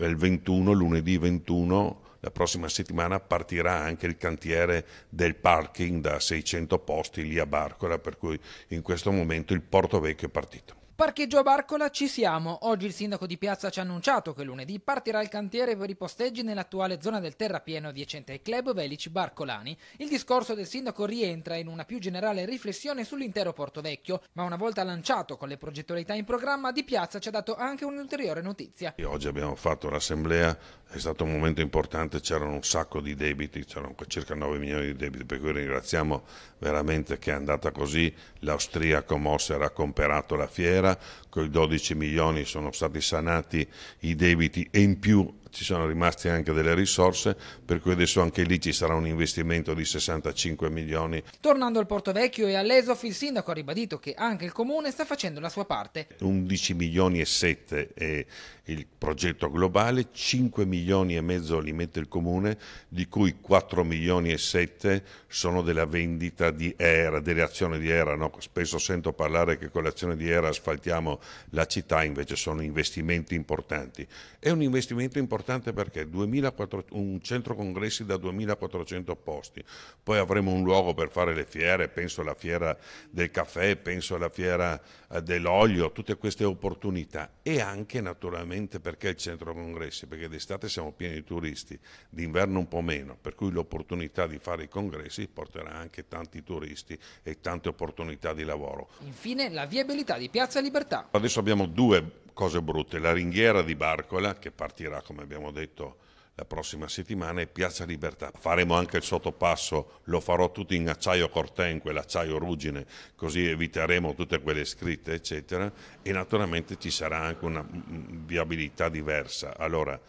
il 21, lunedì 21, la prossima settimana partirà anche il cantiere del parking da 600 posti lì a Barcola, per cui in questo momento il Porto Vecchio è partito. Parcheggio a Barcola ci siamo. Oggi il sindaco di Piazza ci ha annunciato che lunedì partirà il cantiere per i posteggi nell'attuale zona del terrapieno adiacente ai club Velici Barcolani. Il discorso del sindaco rientra in una più generale riflessione sull'intero Porto Vecchio, ma una volta lanciato con le progettualità in programma, di Piazza ci ha dato anche un'ulteriore notizia. Oggi abbiamo fatto l'assemblea, è stato un momento importante, c'erano un sacco di debiti, c'erano circa 9 milioni di debiti, per cui ringraziamo veramente che è andata così, l'austriaco Mosse ha comperato la fiera, guerra, con i 12 milioni sono stati sanati i debiti e in più ci sono rimaste anche delle risorse, per cui adesso anche lì ci sarà un investimento di 65 milioni. Tornando al Porto Vecchio e all'Esof, il sindaco ha ribadito che anche il comune sta facendo la sua parte. 11 milioni e 7 è il progetto globale, 5 milioni e mezzo li mette il comune, di cui 4 milioni e 7 sono della vendita di ERA, delle azioni di ERA. No? Spesso sento parlare che con l'azione di ERA asfaltiamo la città, invece sono investimenti importanti. È un investimento importante importante perché 24, un centro congressi da 2400 posti, poi avremo un luogo per fare le fiere, penso alla fiera del caffè, penso alla fiera eh, dell'olio, tutte queste opportunità e anche naturalmente perché il centro congressi, perché d'estate siamo pieni di turisti, d'inverno un po' meno, per cui l'opportunità di fare i congressi porterà anche tanti turisti e tante opportunità di lavoro. Infine la viabilità di Piazza Libertà. Adesso abbiamo due cose brutte. La ringhiera di Barcola, che partirà, come abbiamo detto, la prossima settimana, e Piazza Libertà. Faremo anche il sottopasso, lo farò tutto in acciaio corten, quell'acciaio ruggine, così eviteremo tutte quelle scritte, eccetera. E naturalmente ci sarà anche una mm, mm, viabilità diversa. Allora,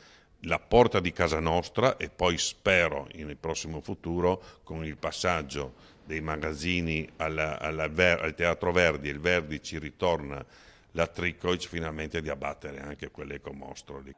la porta di casa nostra e poi spero nel prossimo futuro con il passaggio dei magazzini alla, alla, al Teatro Verdi, il Verdi ci ritorna la Tricoic finalmente di abbattere anche quell'ecomostro lì.